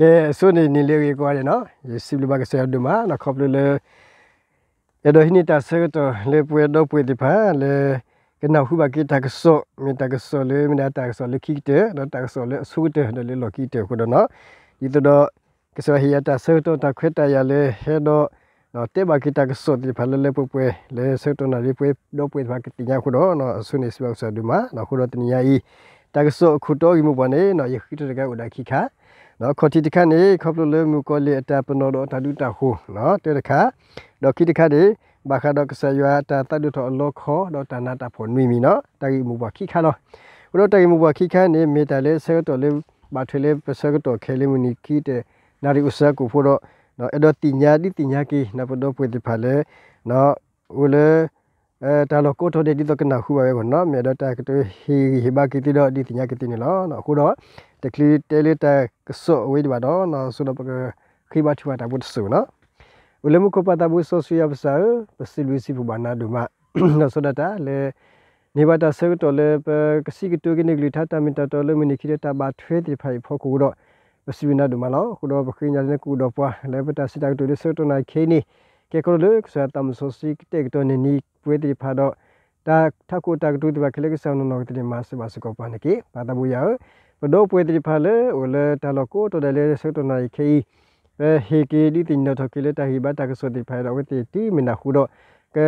ကဲအစိုးနေနေလေးကွာတယ်နော်ယေစီဘလဘကဆဲဒူမာနခေါပလလေရဒဟိနီတာဆဲတော့လေပွေတော့ပွေတိဖာလေကနဟုဘကိတကဆောမေတကဆောလေမနတကဆောလေခိတေနတကဆောလေအဆုတေလေလောကိတေခုဒနော်ဒီတော့ကဆောဟိယတာဆဲတော့တခွတ်တရလေဟဲတော့နော်တေဘကိတကဆောတိဖာလေပွပွေလေဆဲတော့နလေပွေတော့ပွေဘာကတိညာခုတော့နော်အဆုနေစဘဆဒူမာနော်ခုတော့တနိယာဤတကဆောခုတော့ဤမဘနေနော်ယခိတကဥဒခိခာနော်ခေါတိတခါနေခေါပလိုလေမူကောလီအတာပနောတော့တာဒုတာဟုနော်တေတခါတော့ခိတခါနေဘာခါတော့ကဆယွာတာတဒုထောအလောခောတော့တနာတာဖို့နွိမီနော်တာကြီးမူပါခိခါတော့ဘုတော့တာကြီးမူပါခိခါနေမေတ္တာလေဆဲတော်လေဘာထွေလေပစကတော့ခဲလေမူနီခိတဲ့နာရီဥစကူဖို့တော့နော်အဲ့တော့တင်ညာတိတင်ညာကိနဘတော့ပွေတိဖာလေနော်ဦးလေအဲတာလောကိုထိုတဲ့ဒီတော့ကနာခုပါပဲကောနော်မြေတော့တာကတဟီဟီဘာကီတီတော့ဒီတင်ညာကီတီနေလောနော်ခုတော့တကလီတဲလေးတာကဆော့ဝေးဒီပါတော့နော်ဆုတော့ပကခိဘာချူတာဘုတ်ဆူနော်ဝလမှုကပတာဘုဆောဆူရပစာပစီလူစီပဘာနာဒုမနော်ဆိုဒတာလေနေပါတာဆဲတော်လေပကစီကတိုကနေကလီထတာမင်တာတော်လေမနိခိတာဘာထွေးတိဖိုင်ဖို့ကူတော့ပစီဝနာဒုမလောခုတော့ပခိညာနေကူတော့ပွားလေပတာစီတာတိုလေဆဲတော်နာခေနီကေကောလေဆာတမ်ဆိုစီကတေကတော်နေနီကွေးတိဖာတော့တာထကုတကတူတိဘခလကဆောင်းနော်တိမဆဘစကောပနကေပါတဘူယာဘဒိုပွေတိဖာလေဝလတလကိုတဒလေဆွတနိုင်ခေဟေကေဒီတင်တော့ခေလေတဟိဘတကဆောတိဖာတော့ဝတိတိမနာခုတော့က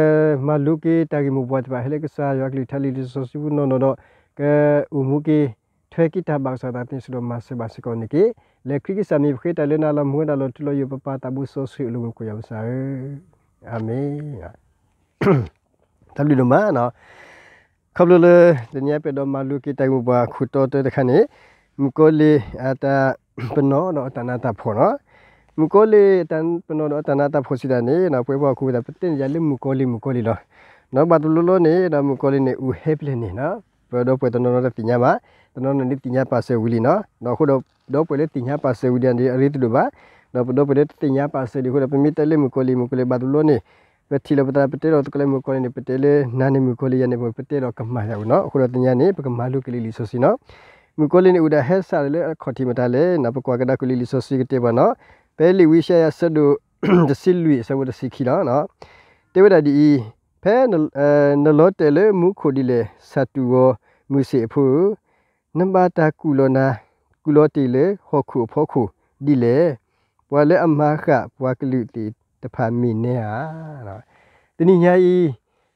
မလုကေတကမူဘတ်ပါဟလကဆာယောကလီထလီလဆိုစီဘူးနော်နော်တော့ကဥမှုကေထွေကိတဘောက်ဆာတာတင်စလိုမဆဘစကောနကေလေခရိကစမီခေတလေနာလမွေးနာလတလယပပတာဘူးဆိုဆွေလူကိုယောဆာအာမင်တပ်လူမနော်ခပ်လလတညာပေတော့မလူကိတိုင်မဘာခုတော်တဲ့ခါနေမကိုလီအတာပနောတော့တနာတာဖို့နော်မကိုလီတန်ပနောတော့တနာတာဖို့စီတယ်နေနော်ပွဲပေါ်ခုတာပတင်ရလေမကိုလီမကိုလီတော့နော်ဘာတလူလို့နေနော်မကိုလီနေဦးဟဲပလနေနော်ပွဲတော့ပွဲတနော်တော့တင်ညာပါတနော်နေတင်ညာပါဆယ်ဝီလီနော်နော်ခုတော့တော့ပွဲလေတင်ညာပါဆယ်ဝီလီအရီတူပါတော့ပွဲလေတင်ညာပါဆယ်ဒီခုတော့ပမိတယ်လေမကိုလီမကိုလီဘာတလူလို့နေပတိလပတာပတေတော့ကလေးမကိုနေပတေလေနာနေမကိုလေးရနေမပတေတော့ကမှားရဘူးနော်အခုတော့တညာနေပကမာလူကလေးလီဆိုစီနော်မကိုလေးနေဥဒါဟက်ဆာလေခေါတိမတာလေနပကွာကဒါကလေးလီဆိုစီကတေပါနော်ပဲလီဝီရှာရဆဒိုဒစီလူဆဝဒစီခီလာနော်တေဝဒဒီဖဲနလောတေလေမူခိုဒီလေဆတူဝမူစီအဖူနံပါတာကူလောနာကူလောတီလေဟောခုဖောခုဒီလေပွာလေအမခပွာကလူတီတဖန်မိနေဟာနော်တနိညာဤ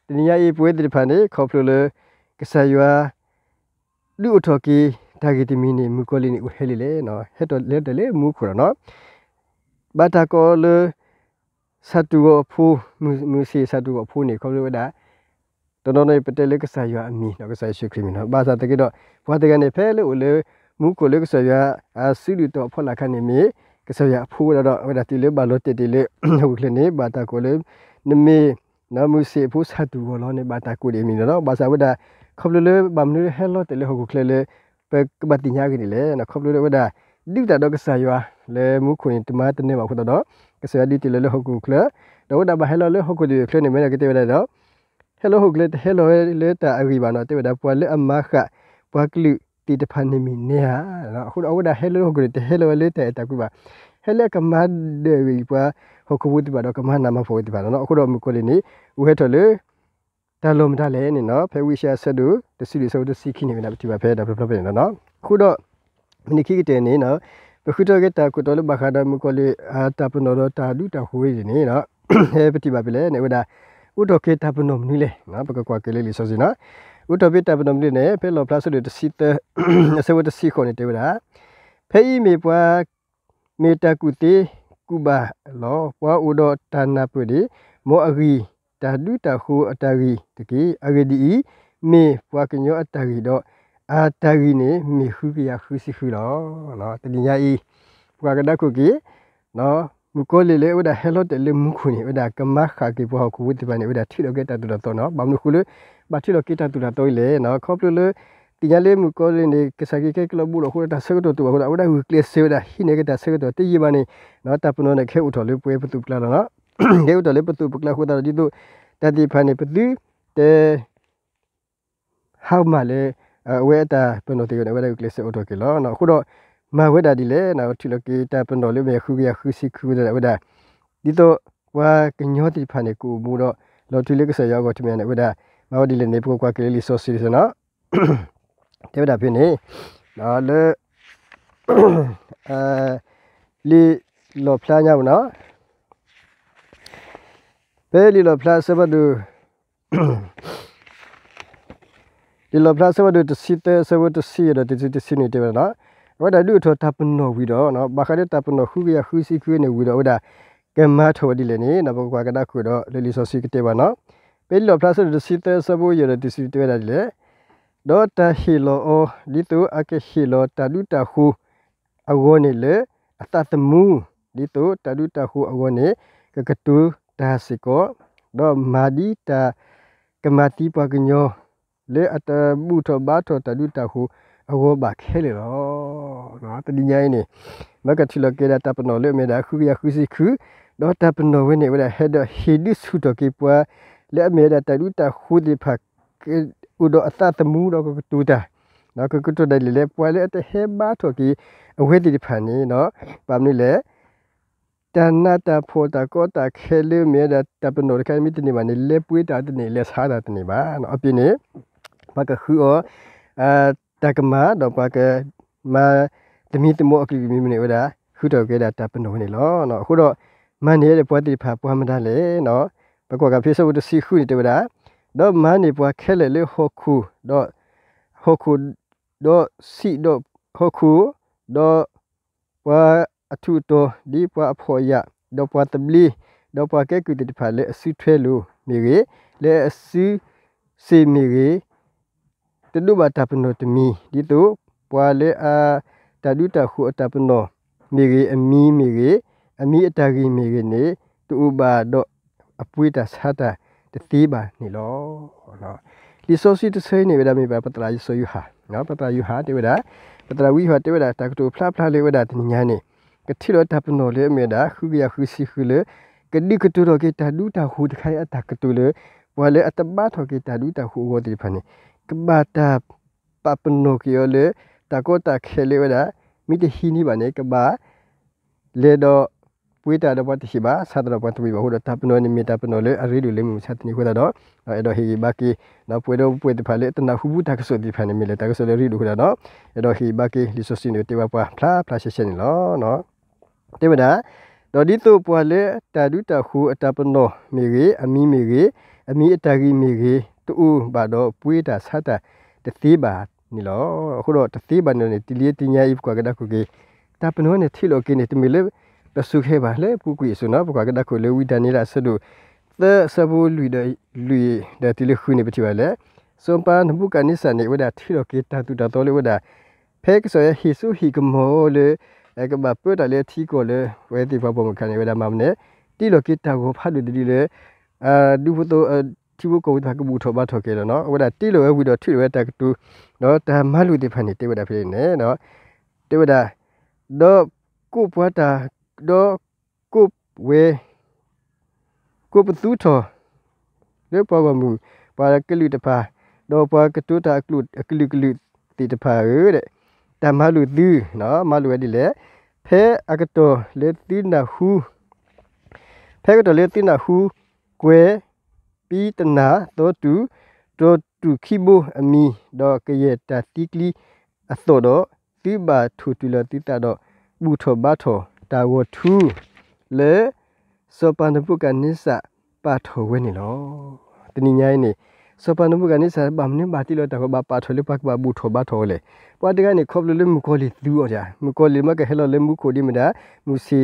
တနိညာဤပွေးတဖန်နေခေါပလူလကဆာယွာလူအထော်ကီဒါဂီတမီနေမူကိုလီနေဟဲလီလေနော်ဟက်တော်လက်တလေမူခိုရနော်ဘာတာကောလစတူအဖူမူစီစတူအဖူနေခေါပလူဝဒါတော်တော်နဲ့ပတဲလက်ကဆာယွာအမီနော်ကဆာရှိခရီမီနော်ဘာသာတကိတော့ဘွားတကနေဖဲလို့လေမူကိုလက်ကဆာယွာအဆူလူတော်ဖော်လာခနေမီကဆရာဖူတော့ဝဒတိလေဘာလို့တတိလေဟုတ်လေနေဘာတာကိုလေနမေနမုစေဖူဆတ်သူဘောလောနေဘာတာကိုလေမီနော်ဘာသာဝဒခဘလလေဘာမနုဟဲလောတလေဟုတ်ကလေလေပကဘတိညာကနေလေနခဘလလေဝဒဒိတာတော့ကဆရာလေမူခွင်တမတနေမှာခုတော့ကဆရာဒီတလေဟုတ်ကုကလေတော့ဝဒဘာဟဲလောလေဟုတ်ကုလေခလနေမနေကတေဝဒါတော့ဟဲလောဟုတ်ကလေဟဲလောလေတာအဂီဘာနော်တေဝဒါပွာလေအမခပွာကလူတီတဖန်နေမီနေဟာနော်အခုတော့ဒါဟဲလိုဟုတ်ကဲ့ဟဲလိုလေးတဲ့တကူပါဟဲလက်ကမတ်ဒေဝီပါဟုတ်ကူတီပါတော့ကမနာမဖို့တီပါနော်အခုတော့မကိုလေးနေဦးဟဲထော်လေဒါလုံးမတလည်းနေနော်ဖဲဝီရှာဆက်တို့တစီရီဆိုတစီခိနေမနာတီပါဖဲဒါဘလဘလနေနော်ခုတော့မနိခိကတဲ့နေနော်ပခုတော့ကတာကုတော်လဘခါဒမကိုလေးအာတပနော်တော့တာဒူတာဟွေးနေနော်ဟဲပတီပါပလဲနေဝဒါဥတော်ကေတာပနော်မနီလေနော်ပကကွာကလေးလေးဆိုစီနော်ဥတဘိတပနမလိနေဖဲလောပလဆုတစီတဆေဝတစီခေါနေတေဝရာဖဲဤမေပွားမေတကုတိကုဘလောပွားဥဒတနာပုဒီမောအဂီတဒုတခုအတရီတကိအဂဒီမေပွားကညောအတရီတော့အတရီနေမေဟုကရခုစီခုလောနော်တတိညာဤပွားကဒကုကိနော် mukole le uda hello te le mukuni uda kama kha ki po ku wuti bani uda thilo ke ta tu to no bam lu khulu ba thilo ke ta tu to le no khop lu le tinya le mukole ne ke sa ki ke club bu lo khu ta se to tu uda uda hu kle se uda hi ne ke ta se to ti yi bani no ta puno ne ke utho le pue putu kla no ke utho le putu kla khu ta ji tu ta ti pha ne putu te how ma le ဝဲတာပနိုတီကနေဝဲကလစ်အော်တိုကီလောနော်ခုတော့မဝဒဒီလေနာထီလကေတပန်တော်လေးပဲခုကရခုစီခုတဲ့ဝဒဒီတော့ဝါကညောတိဖာနေကိုမူတော့လော်ထီလေးကဆရာရောက်တော့တမြန်နေဝဒမဝဒီလေနေဖို့ကွာကလေးလေးဆော့စီစနော်တဲ့ဝဒဖြစ်နေနော်လေအဲလီလော်ဖလာညောင်းနော်ပဲလီလော်ဖလာဆဘဒူလီလော်ဖလာဆဘဒူတစီတဲဆဘဒူတစီရတစီတစီနေတယ်နော်ဝဒဒုထတပနောဝီတော့နော်ဘာခရတပနောခုရခုစီခွေးနေဝီတော့ဝဒကမ္မထောဒီလည်းနေနဘကွာကနာခုတော့လေလီဆိုစီကတေပါနော်ပေလောဖလားဆိုဒစီတဆဘူရတစီတေရတယ်လေဒေါ်တာဟီလိုအိုလီတူအကေဟီလိုတာဒုတာခုအဝေါနေလေအတသမူလီတူတာဒုတာခုအဝေါနေကကတူတာစီကောဒေါ်မာဒီတာကမတိပကညောလေအတဘူထဘာထတာဒုတာခုအဝဘခဲလေတော့နော်တတိညာနေမကတိလကေတာပနောလေမေဒါခုရခုစီခုတော့တပနောဝနေဝလာဟက်ဒဟီဒီစုတကေပွာလေမေဒါတလူတခုဒီဖကဥဒအသတမှုတော့ကတူတာနော်ကကတူတယ်လေပွာလေတဟေဘာထိုကီအဝဲတိဖန်နေနော်ပါမလို့လေတဏတာဖို့တာကောတာခဲလေမေဒါတပနောကမိတနေမနေလေပွေးတာတနေလေစားတာတနေပါနော်အပြင်းနေဘကခုောအဲတကမာတော့ပါကမတမီတမောအကလီမီမနေဝဒခုတော့ကဲတာတပနော်နေလောနော်အခုတော့မန်နေတဲ့ပွားတိဖာပွားမတလေနော်ဘကောကဖေးစဘုတ်စီခုနေတဝဒတော့မန်နေပွားခဲလေလေဟောခုတော့ဟောခုတော့စီတော့ဟောခုတော့ပွားအထုတော်ဒီပွားအဖို့ရတော့ပွားတပလီတော့ပွားကဲကူတိဖာလေအစီထွဲလို့မြေလေလေအစီစီမြေလေတလူဘာတပနောတမီဒီတုပွာလေအာတလူတခုအတပနောမေရေအမီမေရေအမီအတကြီးမေရေနေတူဘာတော့အပွေးတာဆတာတတိပါနေလောနော်လီဆိုစီတဆိုင်နေဝဒမေပါပတရာယဆိုယူဟာနော်ပတရာယူဟာတေဝဒပတရာဝီဟာတေဝဒတကတူဖလာဖလာလေဝဒတနိညာနေကတိလောတပနောလေမေဒါခုကရခုစီခုလေကဒီကတူရောကေတာဒူတာဟူတခိုင်အတကတူလေဝါလေအတဘာထောကေတာဒူတာဟူဝတိဖနေကဘာတာပပနိုကီယိုလေတကောတခဲလေဝဒမိတဟီနီပါနေကဘာလေတော့ပွေးတာတော့ပတ်ရှိပါဆတ်တော့ပတ်ပြီဘဟုတော့တပနိုနေမီတပနိုလေအရီလူလေးမှုဆတ်နေခွတော့အဲ့တော့ဟီဘာကီနော်ပွေးတော့ပွေးတဖာလေတနာဟုဘူးတကဆိုဒီဖန်နေမီလေတကဆိုလေရီလူခွတော့အဲ့တော့ဟီဘာကီလီဆိုစင်းတေဝပွားဖလာဖလာရှရှင်လောနော်တေဝဒါတော့ဒီတော့ပွားလေတာဒူတာခုအတပနိုမီရီအမီမီရီအမီအတာဂီမီရီတူဘာတော့ပွေးတာဆတ်တာတသိပါနီလောအခုတော့တသိပါနေတလီတင်ညာ if ကွာကဒါခုကေတပနောနေသီလောကိနေတမီလေပစုခေပါလေပူကွေဆုနာဘကွာကဒါခုလေဝီဒနီလာဆဒုသစဘူလူဒလူဒတလီခုနေပတိပါလေစွန်ပန်ဘုကနိစနေဝဒသီလောကိတတူတတော်လေဝဒဖဲကဆိုရဟီဆုဟီကမောလေအကဘပွတ်တလေသီကိုလေဝဲတိဘဘမခနေဝဒမမနေတီလောကိတကိုဖတ်လူဒီလေအာဒူဖတိုချိဘကိုဒါကဘူးထဘထကေနော်ဝဒတီလိုဝီဒထီဝဲတက်တူနော်တမလူတိဖန်နေတေဝဒဖိနေနော်တေဝဒဒေါကုပဝတာဒေါကုဝေကုပသူထလေပေါ်ကမူပါကလူတဖာဒေါ်ပါကတူတာကလူကလူကလူတီတဖာရဲတဲ့တမလူသီနော်မလူဝဲဒီလေဖဲအကတော်လေတိနာဟူဖဲကတော်လေတိနာဟူကွယ်ပိတနာတောတုတောတုခိဘအမီဒေါ်ကရတတိကလီအသောတော့တိဘာထူတူလတိတတော့ဘူထောဘာထောတာဝထူလေစောပန္နပုကနိစ္စပါထောဝဲနေလောတဏိညာနေစောပန္နပုကနိစ္စဘာမနေဘာတိလောတကဘာပါထောလေပါကဘာဘူထောဘာထောလေပွားတကနေခေါပလူလေမကိုလီသူော်ကြမကိုလီမကဟဲလောလေမူကိုဒီမဒါမူစီ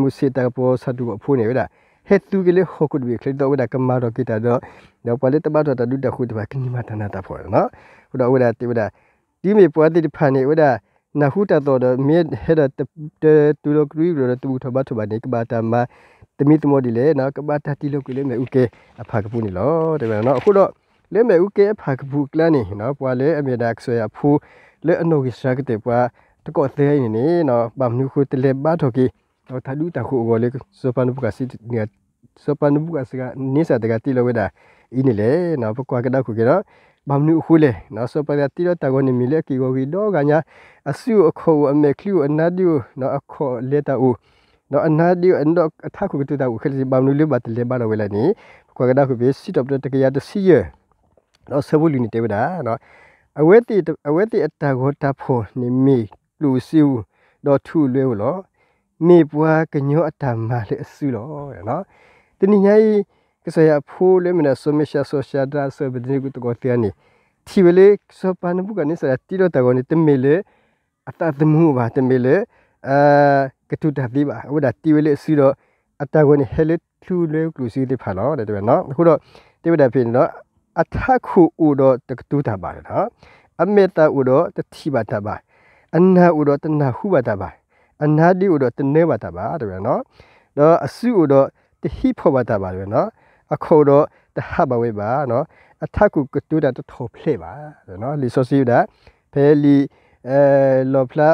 မူစီတကပေါ်ဆတ်တူအဖိုးနေဝဲတာ hetu gele hokut bi khlet do da kamma ro kita do da pale ta ba do ta du da khut ba kini ma ta na ta pho no uda uda ti uda ti me po ti pha ni uda na hu ta do do me he da tu lo kri ro tu tho ba tho ba ni ka ba ta ma တမိတမောဒီလေနော်ကဘာတတိလုတ်ကလေးမဲ့ဥကေအဖာကပူနေလောတဲ့ဗျာနော်အခုတော့လဲမဲ့ဥကေအဖာကပူကလန်နေနော်ပွာလဲအမေဒါဆွေရဖူလဲအနိုကိစရကတဲ့ပွာတကောသေးနေနေနော်ဘာမနုခုတလေဘာထော်ကီတော့ထဒူတခုကိုလေစပန်ဘုကစစ်နေစပန်ဘုကစကနိစတကတိလဝဒအင်းလေနော်ပကွာကဒခုကေနော်ဘာမနုခုလေနော်စပရတိရတကောနေမီလေကီကိုဝီတော့ကညာအဆူအခေါ်အမေကလူအနာဒီနော်အခေါ်လေတာဦးနော်အနာဒီအန်တော့အထခုကတူတာဦးခဲစီဘာမနုလေဘတ်လေဘာလဝဲလာနီပကွာကဒခုဘေစစ်တော့တကရတစီရနော်ဆဘလူနီတေဝဒါနော်အဝဲတိအဝဲတိအတာကိုတဖို့နေမီလူစီဦးတော့ထူလွဲလို့မေပွားကညောအတ္တမလေအစုလောနော်တနည်းညာဤကဆရာဖိုးလေမနဆိုမရှာဆိုရှာဒါဆိုဘဒနီကုတကောတန်နီတီဝလေဆိုပန်ဘုကနေဆရာတီတော့တကောနေတမေလေအတ္တသမှုပါတမေလေအာကတုတတိပါဟိုဒါတီဝလေအစုတော့အတ္တကောနေဟဲလေထူလေကလူစီတိဖာလောတဲ့တော်နော်အခုတော့တိဝဒဖြစ်နော်အထခုဥတော့တကတုတပါနော်အမေတဥတော့တတိပါတပါအနာဥတော့တနာဟုပါတပါအနာဒီဥဒတနေပါတာပါတဲ့နော်တော့အစုဥဒတဟိဖောပါတာပါတဲ့နော်အခေါ်တော့တဟဘဝေပါနော်အထကုကတူတာတထောဖလေပါတဲ့နော်လီဆိုစီဒါဖဲလီအဲလောဖလာ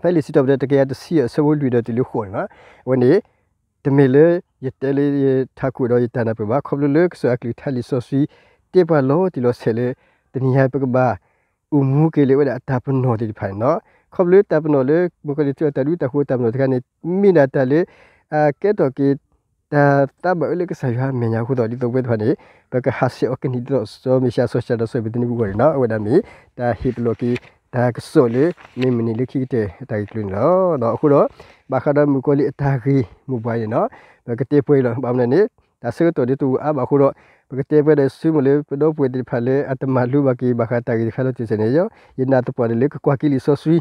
ဖဲလီစီတော့တကယ်တစီဆဝလူတော့တလူခေါ်နော်ဝန်ဒီတမေလေယတဲလေထကုတော့ယတနာပြပါခေါ်လို့လေဆိုအကလီထလီဆိုစီတေပါလောတီလောဆဲလေတနည်းပကဘာဥမှုကေလေဝဒအတပနောတိဖိုင်နော်ခဘလေတပ်နော်လေမကလေးတလူတခုတပ်နော်တကနေမိနာတလေအဲကဲတော့ကေတာတဘလေကဆာရမညာခုတော့ဒီတော့ဝဲထွန်းနေဘကဟာစီအကနီတော့ဆိုမီရှာဆိုရှယ်တော့ဆိုဘီတနီဘူကရနော်ဝဒမီတာဟီပလိုကီတာကဆိုလေမိမနီလေခိတဲ့တာကလူနော်တော့အခုတော့ဘာခါတော့မကလေးအတာကြီးမိုဘိုင်းနော်ဘကတေပွေးလောဘာမနေတာဆူတော်ဒီတူအဘခုတော့ပကတိပဲတဲ့ဆူမလေးပတော့ပွေတိဖလေအတမလူဘကီဘခတာကြီးဖလို့ချစနေရောယနာတပေါ်လေကွာကီလီဆောဆွီ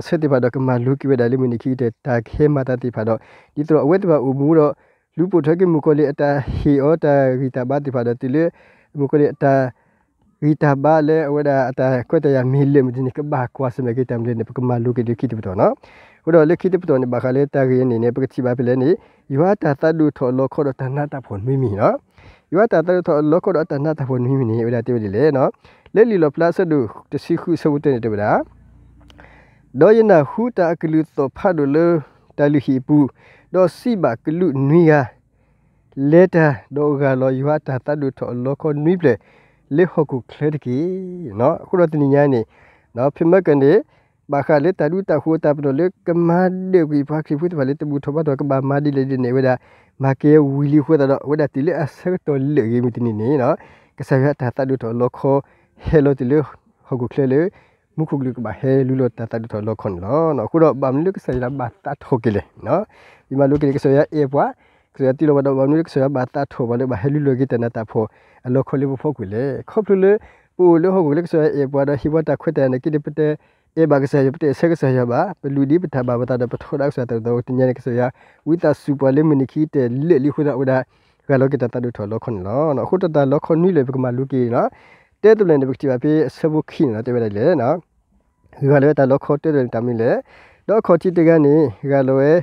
အစစ်တိဖတော့ကမလူကိဝဒါလီမနီခီတဲ့တာခဲမတာတိဖတော့ဒီတော့အဝဲတပါဦးမူတော့လူပုထကိမူကိုလေအတာဟီအော်တာဂီတာဘတိဖတော့တိလေမူကိုလေအတာဂီတာဘလေဝဒါအတာကွတ်တရမီလေမဒီနကဘာကွာစမဂီတမ်လေနပကမလူကိဒီခိတပတော့နော်တော့လက်ခိတပတော်နေဘာခလေတာရင်းနေနေပကတိဘာပလဲနေယွာတာတဒုထောလောခောတနာတာဖွန်မိမိနော်ယွာတာတဒုထောလောခောတနာတာဖွန်မိမိနေဝလာတေဝဒီလေနော်လက်လီလောပလတ်ဆဒုတစီခုဆဝတနေတဗလားဒေါ်ယနာဟူတာကလူသောဖတ်လို့လေတလူဟီပူဒေါ်စီဘာကလူနွီယာလေတာဒေါ်ဂါလောယွာတာတဒုထောလောခောနွီပလေလေဟောကုကလက်တကီနော်အခုတော့တင်ညာနေနော်ဖိမကန်နေ ba kha le ta du ta ho ta pro le kama de wi pha khi phut ba le tu tho ba do ka ba ma di le de ne weda ma ke wi li ho ta do weda ti le as to le gi mi ti ni ne no ka sa ya ta ta du tho lo kho he lo ti le ho gu khle le mu khu lu ba he lu lo ta ta du tho lo khon lo no ku do ba mi le ka sa ya ba ta tho ke le no bi ma lu ke ka sa ya e bwa ဆိုရတိလဘတော့ဘာနုဆိုရဘာတာထောဘာလေဘာဟဲလူလိုဂီတနတာဖောအလောခလေးဖောက်ကူလေခေါပလူလေပူလေဟုတ်ကူလေဆိုရအေပွားတော့ဟိဘတာခွတ်တယ်နကိတပတဲ့ e ba kasa ya pete se kasa ya ba pelu di peta ba bata da peto da kasa ta do tinya ne kasa ya wita super le mini ki te le li khuda oda ga lo kita ta do tho lo khon lo no khuta ta lo khon ni le ba ma lu ki na te tu le ne ba ti ba pe se bu khi na te ba le na ga le ta lo kho te le ta mi le do kho ti te ga ni ga lo e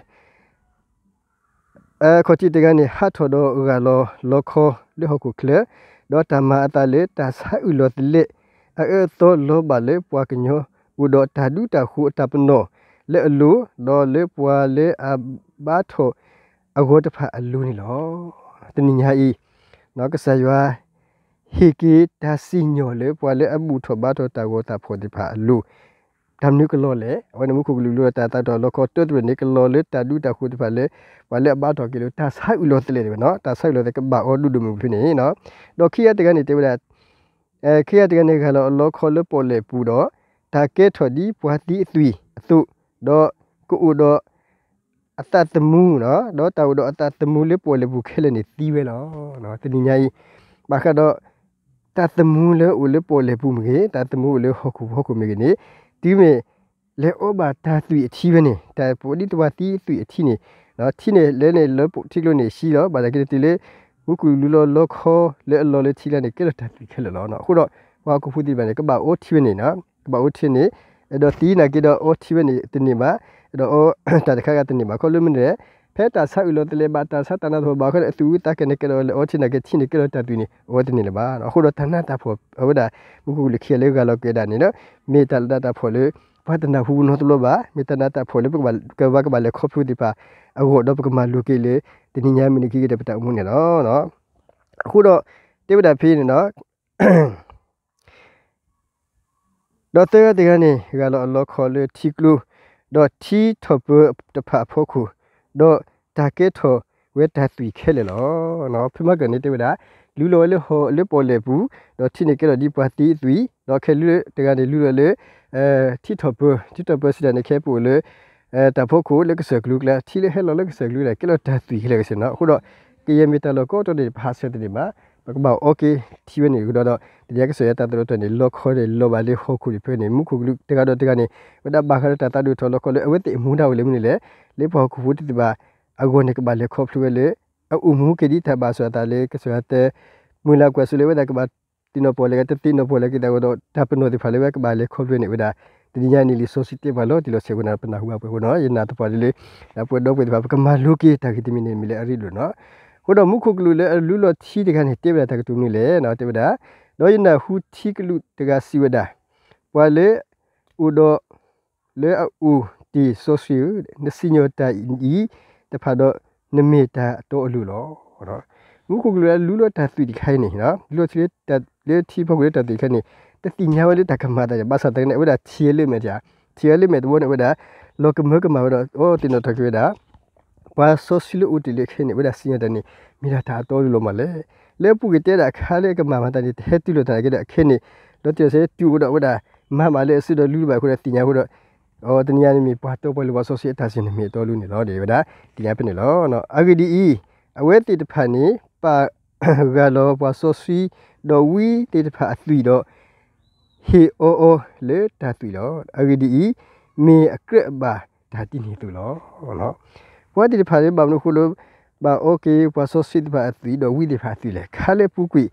a kho ti te ga ni ha tho do ga lo lo kho le ho ku kle do ta ma ta le ta sa u lo le a e to lo ba le pwa ki nyo ဥဒတာဒုတခုတပနောလေအလူဒေါ်လေပွာလေအဘာထောအဂေါတဖအလူနီလောတနိညာဤနောကဆယွာဟီကီဒါစီညောလေပွာလေအမှုထောဘာထောတာဂေါတာဖောတိဖအလူဓမ္မနုကလောလေဝနမှုခုကလူလောတာတာတော်လောကတွတ်ဝနိကလောလေတာဒုတခုတဖလေဘာလေဘာတော်ကီလိုတာဆိုင်ဥလောတလေတယ်နော်တာဆိုင်လောတကဘာအောဒုဒုမှုဖြစ်နေနော်တော့ခိယတကနေတေဝလာအဲခိယတကနေခါလောအလောခောလပေါ်လေပူတော့ဒါကဲထော်ဒီပွားတီအသွီအသူတော့ကိုဦးတော့အတတမှုနော်တော့တော်တော့အတတမှုလေးပေါ်လေဘူးခဲလည်းနေတီးပဲနော်နော်တတိညာကြီးဘာခါတော့တတမှုလေဦးလေပေါ်လေဘူးမကြီးတတမှုလေဟုတ်ကူဟုတ်ကူမကြီးနေတီးမေလေဩဘာတာသွီအချီးပဲနေတာပိုလီတဝတီသွီအချီးနေနော်ချီးနေလဲနေလောပုထိလို့နေရှိတော့ဘာသာကိတီလေဝကူလူလောလောခောလဲလောလေချီးလာနေကဲတာသွီခဲလောနော်အခုတော့ဘာကူဖူတီပဲနေကဘာအိုချီးပဲနေနော်ဘာဦးထင်းနေအဲ့တော့တီးနာကိတော့အော်ချိဝနေတင်နေမှာအဲ့တော့အော်တာတခါကတင်နေမှာခေါ်လို့မနေဖဲတာဆောက်လို့တလေပါတာဆတ်တနာတော့ဘာခေါ်အတူတကနေကတော့အော်ချိနာကချင်းနေကတော့တတူနေအော်တင်နေလေပါအခုတော့တနာတာဖို့ဟိုဒါမကူလေခေလေကလောက်ကေတာနေနော်မေတလတာဖို့လေဘာတနာဟူနော်တလို့ပါမေတနာတာဖို့လေပကဘကဘကဘလေခေါ်ဖူဒီပါအခုတော့ပကမလူကေလေတင်ညာမနီကြီးတဲ့ပတာမှုနေတော့နော်အခုတော့တေဝတာဖေးနေနော်ดอเตอร์ติกันนี่กาลอลอคอเลทิกลูดอทีทอปตะพะพอคูดอตาเกทอเวตาตุยเคเลลอเนาะพิมกันนี่เตวดาလူလောလေဟောလေပေါ်လေဘူးတော့ချိနေကတော့ဒီပါတီသွီတော့ခဲလူတကနေလူလောလေအဲတီတော့ပတီတော့ပစတဲ့နေခဲပူလေအဲတဖို့ကိုလက်ကစကလူကလာချီလေဟဲလောလက်ကစကလူလာကဲတော့တသွီခဲလေကစနော်အခုတော့ကေယမီတလောကောတော့ဒီပါဆက်တယ်မှာဘကဘောโอเคတီဝနေကတော့တရားကဆွေတတ်တော်တဲ့လောက်ခေါ်တဲ့လောပါလေးဟောခုပြနေမှုခုလူတကတော့တကနေဝဒဘာခရတတတို့ထော်လောက်ခေါ်လေအဝတ်တိမှုနာဝလေမနေလေလေပေါ်ခုဖို့တိဘာအဂုန်ကဘာလေခေါ်ဖလူလေအူမှုကဒီတဘာဆိုတာလေကဆွေတဲ့မူလာကွယ်ဆွေလေဝဒကဘာတိနောပေါ်လေကတိနောပေါ်လေကတကတော့တပနောတိဖလေဝကဘာလေခေါ်ပြနေဝဒတိညာနီလီဆိုစီတေဘလောဒီလိုစေကနာပနာဟူပါဘောနော်ယနာတပါလေလေပွေတော့ပွေတဘာကမလူကေတာခိတိမီနေမီလေအရီလို့နော်ဟိုတော့မုခုကလူလေလူလောသီတကန်တေဗလာတကတူနီလေနော်တေဗဒာတော့ယနာဟူသီကလူတကစီဝဒာပွာလေဥဒလေအူတီဆိုစီနစီညိုတိုင်ဤတဖတော့နမေတာတော့အလူလောနော်မုခုကလူလေလူလောတသီတခိုင်းနေနော်လူလောသီတလေသီဖို့လေတသီခိုင်းနေတတိညာဝလေတကမာတာဘာသာတကနေဝဒချီလေမေကြာချီလေမေတဝနေဝဒလောကမကမာဝဒအိုတင်တော့ထခွေတာပါဆိုစလူဦးတလေခဲနေဝဒစင်ရတနေမိလာတာတော်လို့မလဲလဲပူကတဲ့ခါလေကမမတန်တဲ့ဟဲတူလို့တာကတဲ့ခဲနေလောတစေပြူတော့ဝဒမမလေးဆူတော့လူပါခိုတဲ့တင်ညာခိုတော့အော်တနည်းနည်းမီပါတော့ပလို့ပါဆိုစီတာစင်နေမီတော်လို့နေလို့ဒီဝဒတင်ညာပြနေလို့နော်အဂဒီအဝဲတိတဖန်နေပါဂါလောပါဆိုစီတော့ဝီတိတဖန်အသွီတော့ဟေအိုအိုလေတာသွီလို့အဂဒီမီအကရက်ပါဒါတိနေသူလို့ဟောနော်ဝတ်တိဖာရေဘာမနခုလိုဘာโอเคပါဆိုစစ်ဘာတီတော့ဝီဒီဖာတီလေခါလေပူကွီ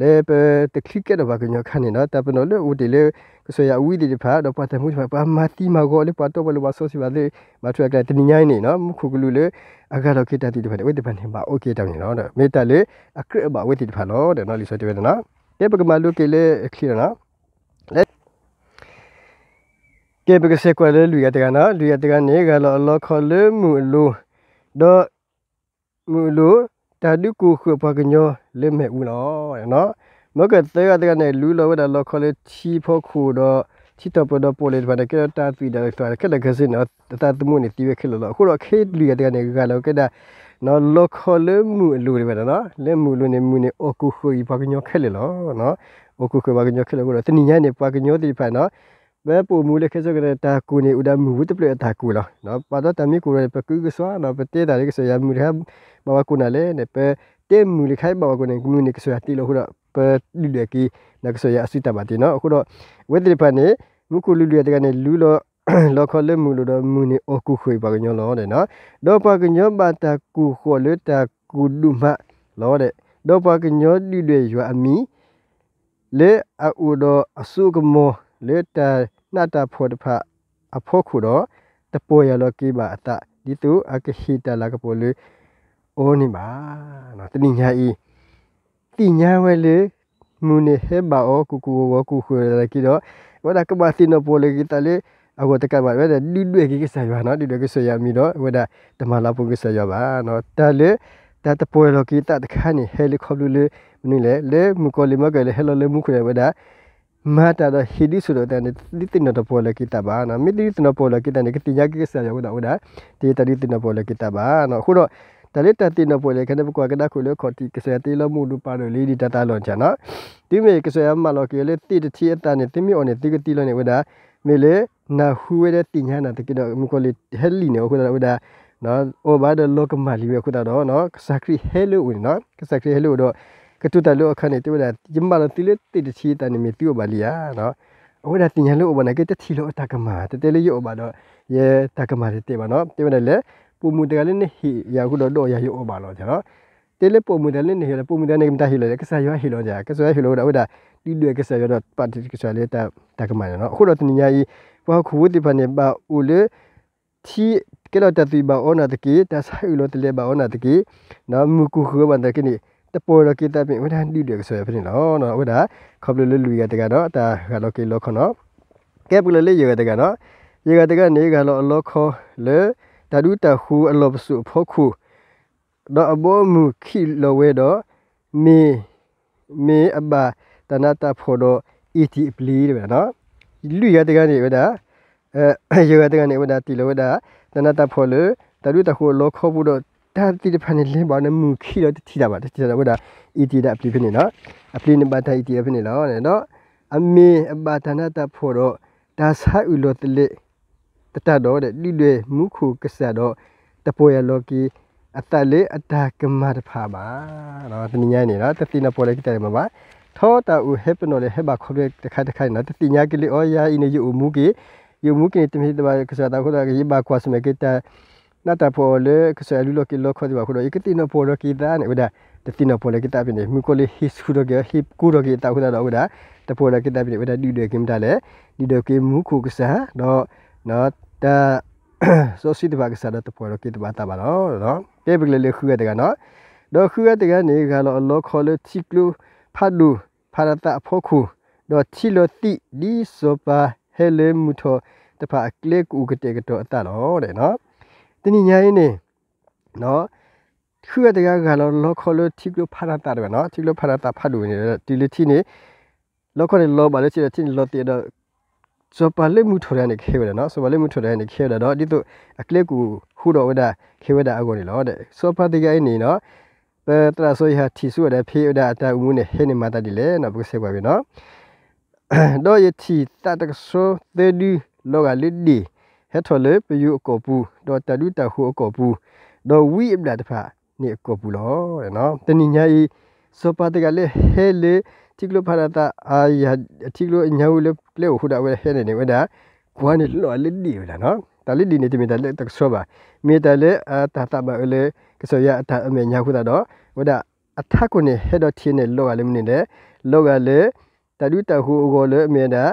လေပတခိကဲတော့ဘာကညခနေနော်တပနော်လေဦးတီလေကဆိုရဝီဒီဖာတော့ပတ်မှုပါမတီမကောလေပတ်တော့ဘလို့ပါဆိုစစ်ဘာလေမထွက်ကတနိညာနေနော်မခုကလူလေအကတော့ခေတတီတဖာဝီဒီဖာနေပါโอเคတောင်းနေနော်မေတ္တာလေအခရဘာဝီဒီဖာနော်တဲ့နော်လီဆိုတပဲနော်တေပကမလူကေလေခလီနော်ကေပကစေကွာလေလူရတကနော်လူရတကနေကလောအလောခေါ်လေမူလို့ဒေါမူလူတဒုကူခပကညောလေမဲ့ဦးနော်တဲ့နော်မကတဲ့ကတဲ့နဲ့လူလောဝဲတာလောခေါ်လေချီဖို့ခုတော့ချီတော့ပတော့ပိုလေဘာတဲ့ကတာဖီဒါဆိုရခက်လက်ကစင်းတော့တတ်မှုနေတီးဝဲခက်လောခုတော့ခေလူရတဲ့နဲ့ကလောကတာနော်လောခေါ်လေမှုလူတွေပဲနော်လေမှုလူနေမှုနေအကူခူပကညောခက်လေလောနော်အကူခူပကညောခက်လောတော့တနည်းညနေပကညောတိဖန်နော်ဘဲပူမူလေခဲစကတဲ့တာကူနေဥဒမူဝတ်ပလေတာကူလားနော်ပါတော့တမီကူရပကူကဆွာနော်ပတေးတာလေးကဆွာရမူရဘဝကူနာလေနေပတေမူလေခိုင်ဘဝကူနေကူနေကဆွာတီလို့ဟိုတော့ပလူလေကီနကဆွာရအစိတပါတီနော်အခုတော့ဝတ်တိဖန်နေမူကူလူလေတကနေလူလို့လောက်ခလေမူလို့တော့မူနေအကူခွေပါကညောလောတဲ့နော်တော့ပါကညောပါတာကူခေါ်လေတာကူလူမလောတဲ့တော့ပါကညောလူလေရွာအမီလေအူတော့အဆုကမောလေတာနာတာဖောတဖအဖို့ခုတော့တပိုရလကိပါအတဒီတူအကဟိတလာကပိုလေအိုနိမာနော်တနိညာဤတိညာဝဲလေမူနေဟေဘာအောကူကူဝကူခွေရကိတော့ဝဒကဘာစီနပိုလေကိတလေအဝတကဘာဝဲဒီလွေကိကဆာရနော်ဒီလွေကိဆရာမီတော့ဝဒတမလာပုကိဆရာပါနော်တလေတတပိုရလကိတတခါနေဟဲလီကောပလူလေမနိလေလေမူကိုလီမကလေဟဲလလေမူခွေဝဒ mata da hidi su da ne ditin da pola kita ba na mi ditin da pola kita ne kiti ya kisa ya uda uda ti ta ditin da pola kita ba na khuro ta le ta tin da pola ka ne kwa ka da khu le kho ti kisa ti lo mu du pa lo li di ta ta lo cha na ti me kisa ya ma lo ke le ti ti ti ta ne ti mi on ne ti ti lo ne uda me le na hu we de ti nya na ta ki da mu ko le heli ne ko da uda နော်ဟိုဘာတော့လောကမာလီပဲခုတာတော့နော်ကစခရီဟဲလိုဦးနော်ကစခရီဟဲလိုတော့ကတုတလူအခနဲ့တေဝလာဂျမ္ဘာလတိလက်တိတချီတန်မီတူဘာလီယာနော်အဝဒတင်ရလို့ဘာနဲ့ကတတိလို့တကမာတတဲလေးရောဘာတော့ရဲတကမာတေဘာနော်တေဝလည်းပူမူတကလည်းနေဟီယာခုတော့တော့ရရောဘာလို့ကျနော်တေလေပုံမူတယ်နေရပုံမူတယ်နေမတဟီလေကစားရဟီလို့ကြာကစားဟီလို့တော့ဒါတီလွယ်ကစားရတော့ပတ်တိကစားလေတတကမာနော်အခုတော့တနည်းကြီးဘာခုဝတိဖန်နေဘာဦးလေတီကဲလို့တတိဘာအောနာတကီတဆိုင်လို့တလေဘာအောနာတကီနော်မူကူခဘန်တကီနီတပေါ်တော့ကိတပင်ဝဒန်တူတယ်ဆိုရဖြစ်နေလောနော်ဝဒခေါပလလူလူရတကတော့တာကလောကိလောခနော်ကဲပလလေးရတကနော်ရတကနေကလောအလောခောလေတဒုတခုအလောပစုဖောခုတော့အဘောမူခိလောဝဲတော့မေမေအဘာတနတာဖို့တော့ ET ပလီတယ်နော်လူရတကနေဝဒအဲရတကနေဝဒတီလောဝဒတနတာဖို့လေတဒုတခုလောခောဘူးတော့တာတိတဖန်နေလဲဘာနမူခီတော့တိတာပါတိတာဘာဒါ ET တာ apply ဖြစ်နေနော် apply နံပါတ်တိုင်း ET ဖြစ်နေလားနော်အမေအပါဌာနတဖို့တော့ဒါဆိုင်ဥလို့တလေတတတော့တဲ့လူတွေမူခုကဆက်တော့တပေါ်ရလော်ကီအတလေးအတာကမတဖာပါနော်တနည်းညနေနော်တတိနပေါ်လေးကြတယ်မှာပါသောတာဥဟေပနောလေဟေဘခေါ်ရတခါတခါနော်တတိညာကလေးအော်ယာအင်းယူမူကီယူမူကီတမီတပါကစားတာခေါ်တာကရပါခွာစမကေတာနာတာပေါ်လေကဆယ်လူလကီလခေါ်ဒီပါခုတော့ ikati no polo ki da ne uda de tin no polo ki ta bin mi ko le his khu do ge hip ku do ge ta khu da do uda de polo ki ta bin uda di de kim da le di de ki mu khu ksa no no ta so si de ba ksa da de polo ki de ba ta ba no no ke bi le le khu ge de ga no do khu ge de ga ne ga lo lo kho le chi klu pha lu pha ra ta pho khu do chi lo ti di so pa he le mu tho တဖာကလစ်ဥကတေကတော့အတတော်တဲ့နော်တနိညာရင်နေနော်ခွေတကကလောလောခလို့ ঠিক လို့ဖာရတာတယ်နော် ঠিক လို့ဖာရတာဖတ်လို့နေတီလီတီနေလောခနဲ့လောပါလေချစ်တဲ့လောတေတော့ဇောပါလေမှုထော်ရနေခဲဝတယ်နော်ဇောပါလေမှုထော်ရနေခဲတယ်တော့ဒီတို့အကလစ်ကိုခုတော့ဝဒခဲဝဒအကုန်နေလောတဲ့ဇောပါတကအိနေနော်ပတရာဆိုဟာတီဆူရတဲ့ဖေးဝဒအတာဦးနေဟင်းနေမတာဒီလေနော်ဘုဆေပါပဲနော်တော့ယတီတတ်တကဆိုသေဒီလောကလစ်ဒီဟက်ထော်လေပယူအကောပူတော့တလူတဟုအကောပူတော့ဝီအပလာတဖာနေအကောပူလောတဲ့နော်တဏိညာဤစောပါတကလေဟဲလေတိကလဖရတာအာယတိကလညောလေပလေဟုဒါဝဲဟဲနေနေဝဒါကွာနေလောလစ်ဒီဝလာနော်တလစ်ဒီနေတမီတလက်တဆောပါမေတလေအတတဘလေကဆောရအတအမေညာခုတာတော့ဝဒါအထက်ကနေဟဲတော့ထင်းနေလောကလည်းမနေလေလောကလည်းတလူတဟုအကောလေအမေတာ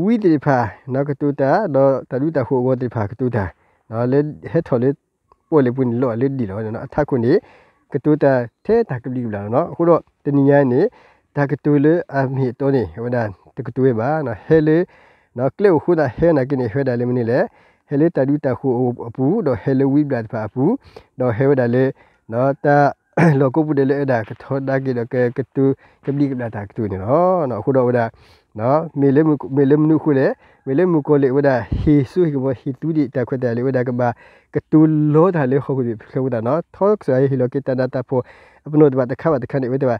ဝီတေဖာနောက်ကတူတာတော့တလူတခုဝတေဖာကတူတာနော်လေဟက်ထော်လေပိုလေပွင်လောလေဒီလောနော်အထခုနေကတူတာထဲတာကပလီလာနော်အခုတော့တနည်းရနေဒါကတူလေအမီတိုနေဟိုဒါတကတူပါနော်ဟဲလေနော်ကလေခုဒါဟဲနာကိနေဟဲဒါလေမနေလေဟဲလေတလူတခုအပူတော့ဟဲလေဝီဘတ်ဖာပူတော့ဟဲဒါလေနော်တာလောကပုဒလေဒါကထောဒါကိတော့ကတူကပလီကလာတာကတူနေနော်နော်အခုတော့ဟိုဒါနော်မေလမမေလမနုခုလေမေလမကိုလေဝဒဟေဆုကဘဟီတူဒီတခွတ်တယ်လေဝဒကဘာကတူလောဒါလေဟုတ်ဒီခေဝဒနော်ထောက်ဆိုဟီလိုကတနာတာဖို့အပနိုဒဘတခါဘတခါနေဝဒဘ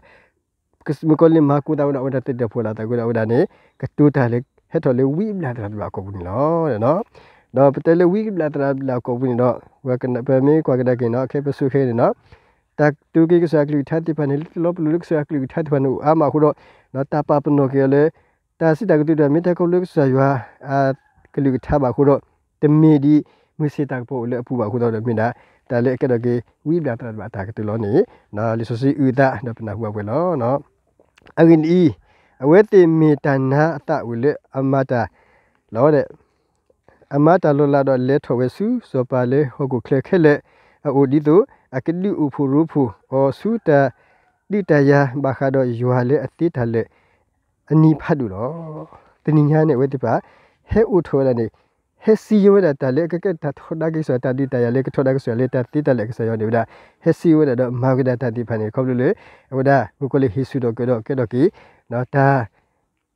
ကစမကိုလေမာကူဒါဝဒဝဒတက်ဖို့လာတာကိုလာဝဒနေကတူတာလေဟဲ့တော်လေဝိဘလာတာဘလာကိုဘူးနော်တဲ့နော်တော့ပတယ်လေဝိဘလာတာဘလာကိုဘူးနော်ဝကနပမေကွာကဒကေနော်ခေပဆုခေနော်တက်တူကိကဆာကလူထတ်တိပန်လေလောပလူလကဆာကလူထတ်ပန်အမခုတော့နော်တပပနိုကေလေတာစစ်တာကတူတာမေတ္တာကုလကဆာယွာအာကလူကထဘာခုတော့တမီဒီမွေစေတာပို့လေအပူပါခုတော့မြင်တာတာလေကတော့ကေဝိဗလာတာဘာတာကတူလို့နေနော်လီဆိုစီဥဒနပနာဟွာပဲလောနော်အရင်ဤအဝဲတိမီတနာအတဝလေအမတာလောတဲ့အမတာလောလာတော့လဲထော်ဝဲစုစောပါလေဟုတ်ကိုခလက်ခက်လက်အိုဒီတို့အကတိဥဖူရူဖူအောစုတာတိတယာဘာခါတော့ယွာလေအတိတလေနီဖတ်တူလောတနိညာနဲ့ဝဲတပါဟဲဥထောလာနေဟဲစီဝဲတာလေကကတထောဒါကိဆိုတာတိတရလေကထောဒါကိဆိုလေတတိတလေကဆိုရောနေဗဒဟဲစီဝဲတော့မာဂဒတတိဖန်နေခေါပလူလေဝဒဘုကလေဟိစုတော့ကတော့ကတော့ကီနော်တာ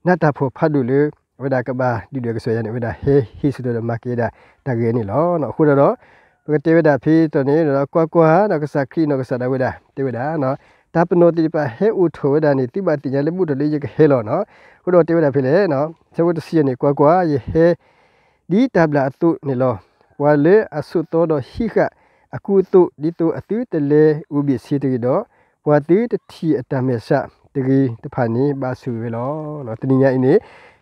နတ်တာဖို့ဖတ်တူလေဝဒကဘာဒီလေကဆိုရနေဝဒဟဲဟိစုတော့မာကေဒါတကေနေလောနော်အခုတော့ပကတိဝဒဖေးတော်နေတော့ကွာကွာနော်ကစခရီနော်ကစဒါဝဒတေဝဒနော်ဒါပနောတိပါဟဲဥထောဒါနေတိပါတင်ရလေမှုတလေးရကဟဲလောနော်ဟိုတော့တေဝတာဖြစ်လေနော်ဇဝတစီနေကွာကွာရဟဲဒီတဘလာတုနေလောဝါလေအဆုတောတော့ဟိခအကုတုဒီတုအတုတလေဥပိစီတိတော့ဝါတိတတိအတမေဆတကိတဖာနေပါစုပဲလောနော်တဏိညာအင်းနေ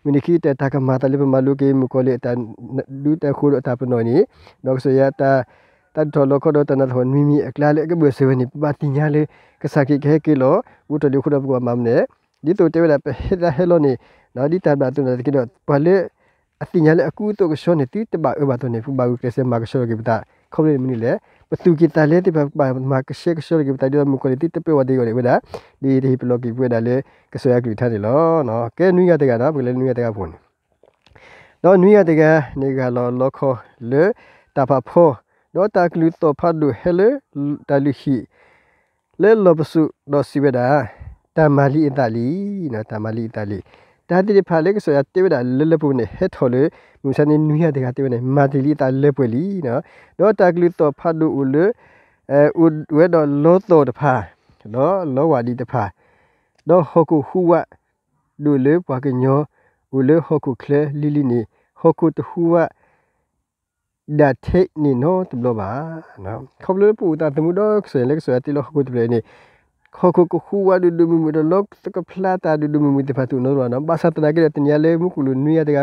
မနိခိတတကမာတလေပမလုကေမကိုလေတလူတခုတော့တပနောနေတော့ဆိုရတာတတ်တော်လခတော်တနတ်ဟောနီမီအကလာလေကဘွေဆွေနိပါတိညာလေကစကိခဲကီလောဝုတလူခုဒဘကမမ်နေဒီတိုတေဝလာပဟေဒဟေလောနီနော်ဒီတဘတုနတကိတော့ပလေအတိညာလေအကူတော့ကရှောနေတိတဘအဘတုနေဖူဘာကူကဆေမာကရှောကိပတာခေါလေမနီလေပသူကိတလေတိပပမာကရှေကရှောကိပတာဒီမူကလေတိတပေဝဒီရောလေဝလာဒီဒီပလောကိပွေဒါလေကဆွေအကိထားတယ်လောနော်ကဲနွိရတကနော်ဘလေနွိရတကဖုန်နော်နွိရတကနေကလောလောခောလေတဖဖောဒေါ်တာကလူတော့ဖတ်လို့ဟဲလေတလူရှိလဲလဘစုဒေါ်စီဝဒာတမလီအတလီနော်တမလီအတလီတာတိဖာလေးကဆိုရတေဝဒလလပုန်ဟက်ထော်လေမြူစနေနူရတဲ့ကတေဝနေမာတိလီတာလေပွေလီနော်ဒေါ်တာကလူတော့ဖတ်လို့ဦးလေအဲဦးဝဲတော့လောတော့တဖာနော်လောဝါဒီတဖာတော့ဟခုဟူဝဒူလေပွားကညောဦးလေဟခုကလေလီလီနေဟခုတဟူဝดาเทนี่เนาะตําลบาเนาะเขาเลยปู่ตาตมุดอกเสเล็กสวยติลอกูตเลยนี่ขอกูกูคูว่าดูดูมึงมึงลอกตะกพลาตาดูดูมึงมึงตะพาตุนรวนบาสตนาเกตเนี่ยเลยมุกุลุนุยะตะกา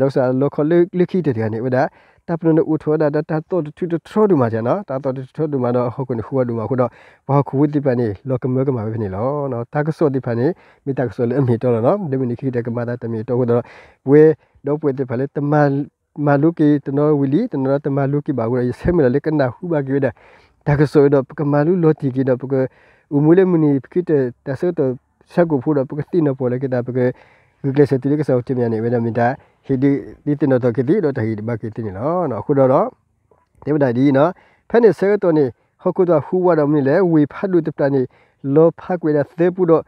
ลอกสาลอกขอลึกลึกขี้ตะกานี่วะดาတပနဥထောဒတတတော်တူတထောဒူမှာကျနော်တတော်တူထောဒူမှာတော့ဟုတ်ကုန်ခုဝဒူမှာခုတော့ဘာခုဝတိပနေလောကမေကမှာပဲနေလောနော်တကဆောတိပနေမိတကဆောလေအမိတော်နော်ဒေမနီခိတကမာတာတမီတော်ကတော့ဝေတော့ပွေတိဖလေတမမာလုကေတနောဝီလီတနောတမာလုကေဘာဝရဆေမလလေကနာဟုဘာကေဒဒါကဆိုတော့ပကမာလုလောတီကေတော့ပကဥမူလေမနီကိတတဆောတော့ဆက်ကိုဖို့တော့ပကတိနပေါ်လေကေတာပကဂုကလစတိလေကဆောတင်ရနေဝေဒမီတာဟီဒီဒီတနောတော့ကေဒီတော့တဟီဒီဘာကေတင်နော်နော်ခုတော့တော့ဒေဝဒာဒီနော်ဖက်နေဆဲတော့နေဟောကုတော့ဟူဝါတော့မနီလေဝေဖတ်လို့တပတနေလောဖတ်ကွေတာသေပုတော့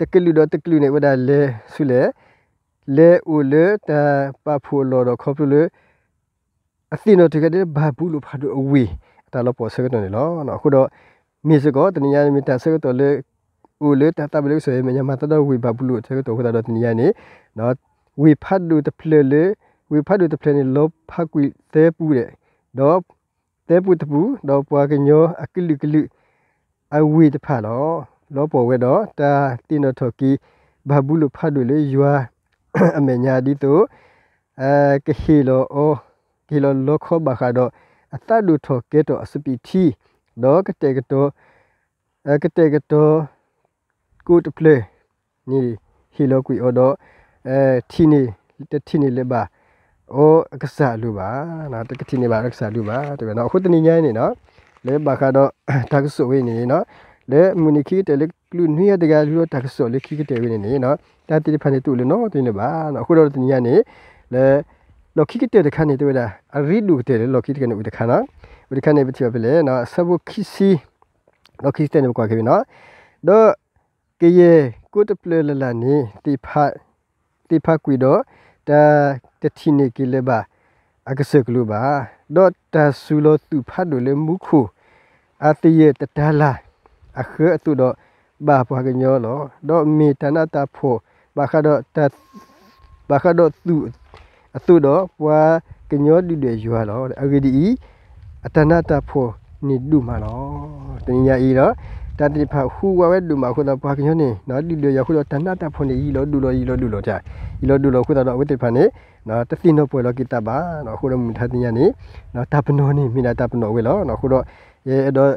တကလူတော့တကလူနေဝဒါလေဆုလေလေဦးလေတပဖူလောတော့ခေါပလူလေအစီနော်တကယ်ဘာဘူးလို့ဖတ်လို့အဝေးဒါတော့ပေါ်ဆက်ကတော့နေလောနော်အခုတော့မြေစကောတနည်းမီတာဆက်ကတော့လေဦးလေတတဘလို့ဆိုရင်မြန်မာတော့ဝေဘာဘူးလို့ဆက်ကတော့ခုတော့တနည်းနေနော်ဝေဖတ်လို့တဖလေလေဝေဖတ်လို့တဖလေနေလောဖတ်ကွေတဲပူတဲ့တော့တဲပူတပူတော့ပွားကညောအကလိကလိအဝေးတဖလောလောပေါ်ဝဲတော့တာတင်းတော်ထကီဘာဘူးလို့ဖတ်လို့လေယွာအမေညာဒီတူအဲကဟီလိုအိုကီလိုလောခဘခါတော့အတလူထော်ကဲတော့အစပီတီတော့ကတဲ့ကတော့အဲကတဲ့ကတော့ကူတပလေနီဟီလိုကွီအော်တော့အဲထီနေတထီနေလေပါโอ้กษัตริย์ลูบานะตะกะทีนี่บากษัตริย์ลูบาตะเนาะอะคุตะนี่ย้ายนี่เนาะเลบาคาดอตักสุเวนี่เนาะเลมุนิคีเตเลกลูนี่ยะตะกะลูตักสุเลคีเตเวนี่เนาะတာတိဖန်နေတူလေနော်တင်းနေပါနော်အခုတော့တင်းရနေလေလော်ခိကတဲ့တခါနေတွေ့တာအရီဒူတဲ့လော်ခိကတဲ့ဦးတခါနော်ဦးတခါနေပြချပါလေနော်ဆဘခိစီလော်ခိတဲ့နေကွာခေနော်ဒေါ်ကေယကုတပလလလနေတိဖာတိဖာကွီတော့တာတတိနေကလေးပါအကစကလူပါဒေါ်တာဆူလောတူဖတ်တို့လေမူခုအတရတတလာအခဲအတူတော့ဘာပွားကညောလောဒေါ်မီတနာတာဖို့ဘာခါတော့တတ်ဘာခါတော့သူအသူတော့ပွာကညောဒီတွေယူရတော့အဂဒီအတနာတဖို့နေဒူမာတော့တင်ညာဤတော့တတိဖဟူဝဝဲဒူမာခုတော့ပွာကညောနေနော်ဒီတွေရခုတော့တနာတဖို့နေဤလို့ဒူလို့ဤလို့ဒူလို့ကြာဤလို့ဒူလို့ခုတော့ဝိတ္တဖာနေနော်တသိနောပွဲလောကိတပါနော်ခုတော့မြထတင်ညာနေနော်တပနောနေမိနာတပနောဝဲလောနော်ခုတော့ရဲတော့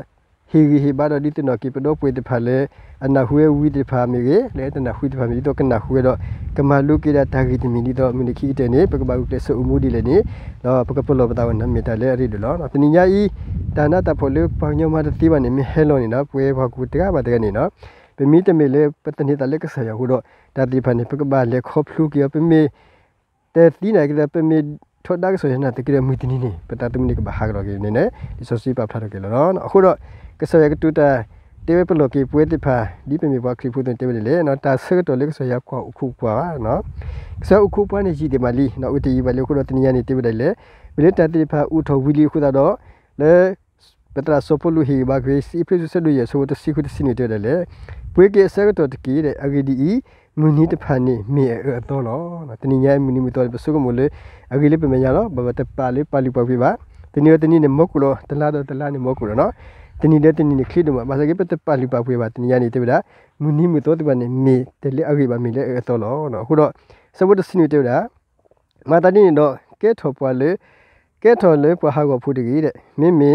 ဟီဟီဘာတော့ဒီတနကိပတော့ပွေတဖာလေအနာဟွေဝီတဖာမီလေလေတနာဟွေတဖာမီတော့ကနာဟွေတော့ကမာလူကိရတာဂီတမီနီတော့မီနခိတဲ့နေပကဘာုကလေဆူမူဒီလေနေတော့ပကပလောပတာဝနမီတလေအရီဒလောနော်တနိညာဤဒါနာတဖိုလေပညောမတတိပါနေမီဟဲလောနေနော်ပွေဘကူတကပါတကနေနော်ပမီတမီလေပတနိတလေကဆရာဟုတော့ဒါတိဖာနေပကဘာလေခေါဖလူကိယပမီတဲ့တိနိုင်ကလေပမီထော်ဒါကဆိုရင်နာတကယ်မူတနီနေပတာတမီနေကဘာဟာကလောကေနေနေဒီဆိုစီပပ်ထားတော့ကေလောနော်အခုတော့ကဆရကတူတာတေဝပလောကေပွေတိဖာဒီပမီဘွားခရီဖူတန်တေဝလေနော်တာဆကတော်လေကဆရကွာအခုကွာနော်ကဆအခုပွားနေရှိဒီမလီနော်ဦးတီဘလေခုတော့တနီယာနေတေဝတယ်လေဘလေတတိဖာဦးထော်ဝီလီခုတော့လေပတရာဆိုပလူဟီဘာဂေစီဖရီဆဒူယေဆိုတစီခုတစီနေတေတယ်လေပွေကေဆကတော်တကီတဲ့အဂဒီအီမူနီတဖန်နေမေအတော်လောနော်တနည်းညာမူနီမတော်ပစုကမလေအဂိလေးပမညာလောဘဘတပါလေးပါလီပပိပါတနည်းတနည်းနေမကုလောတလားတော့တလားနေမကုလောနော်တနည်းတနည်းနေခိဒမဘာစကေပတပါလီပပိပါတနည်းညာနေတပဒါမူနီမတော်တပနေမေတလေအဂိပါမေလေအတော်လောနော်ခုတော့စဘတ်စနီတေဒါမာတတိနေတော့ကဲထော်ပွားလေကဲထော်လေပဟာကိုဖူတကြီးတဲ့မင်းမေ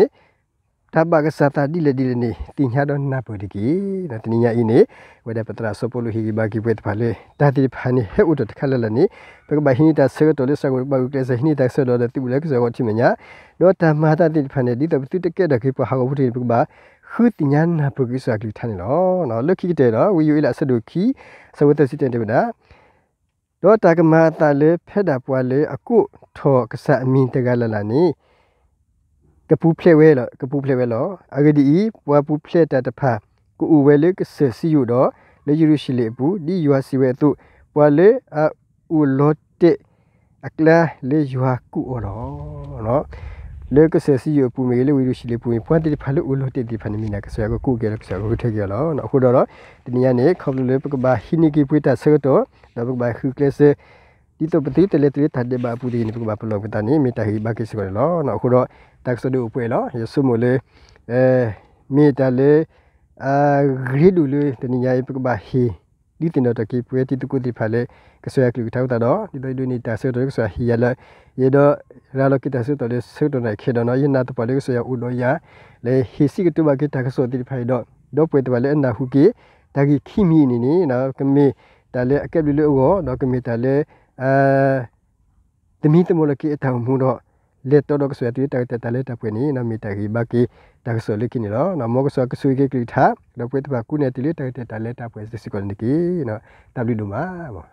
Taba kesata dile dile ni tinya don na podi ki na tinya ini wada petra 10 higi bagi pet phale ta ti phani he utot khalala ni pe ba hini ta se to le sa go ba ukle se hini ta se do ti bule se go chi menya do ta ma ta ti phane di ta ti te ke da ki pa ha go phuti pe ba khu tinya na pu ki sa ki thani lo no lo ki te lo wi yu la se do ki sa wo ta si te de ba တော့တကမာတလေဖက်တာပွားလေအခုထောကဆအမီတကလလနီကပူဖလေဝဲလကပူဖလေဝဲလအဂဒီဤပွားပူဖလေတတဖာကူအူဝဲလေကဆစီယူတော့လေယူရှိလေဘူးဒီယွာစီဝဲသူပွာလေအူလော့တေအကလာလေယွာကူအော်နော်လေကဆစီယူပူမေလေဝီယူရှိလေပူပွန်တေဖာလေအူလော့တေဒီဖန်မီနာကဆရာကကူကဲလဆရာကထဲကဲလောနော်အခုတော့ဒီနေ့ကနေခေါပလေပကဘာဟီနီကီပွေတာဆရတော့ဒါပကဘာခူကလဲဆဲဒီတော့ပတိတလေတရထတဲ့ဘာပူဒီနေပကဘာပလောကတနီမီတာဟီဘာကိစကလောနော်ခုတော့တက်ဆဒူပွေလောယဆုမလေအဲမီတာလေအာဂရီဒူလေတနီယာပကဘာဟီဒီတင်တော့တကိပွေတီတကုတိဖာလေကဆွေကလူထောက်တာတော့ဒီတော့ဒီနီတာဆွေတော့ဆွေဟီရလာရေတော့ရာလကိတဆွေတော့လေဆွေတော့နိုင်ခေတော့နော်ယနာတပလေဆွေဦးလို့ရလေဟီစီကတူဘာကိတက်ဆိုတိဖိုင်တော့တော့ပွေတပလေအနာဟုကိတကိခိမီနေနေနော်ကမေတလေအကက်လူလို့ဟောတော့ကမေတလေအဲတမီတမလကိအထောင်မှုတော့လက်တော်တော့ဆွေတူတက်တက်လက်တပ်ပွင့်နေနမီတကြီးဘာကိတက်ဆိုလိကိနေလောနမောကဆောကဆွေကိကိထားတော့ပွေတပါကုနေတလေတက်တက်လက်တပ်ပွင့်စစ်စကောနေကိနော်တဘလူမာဘော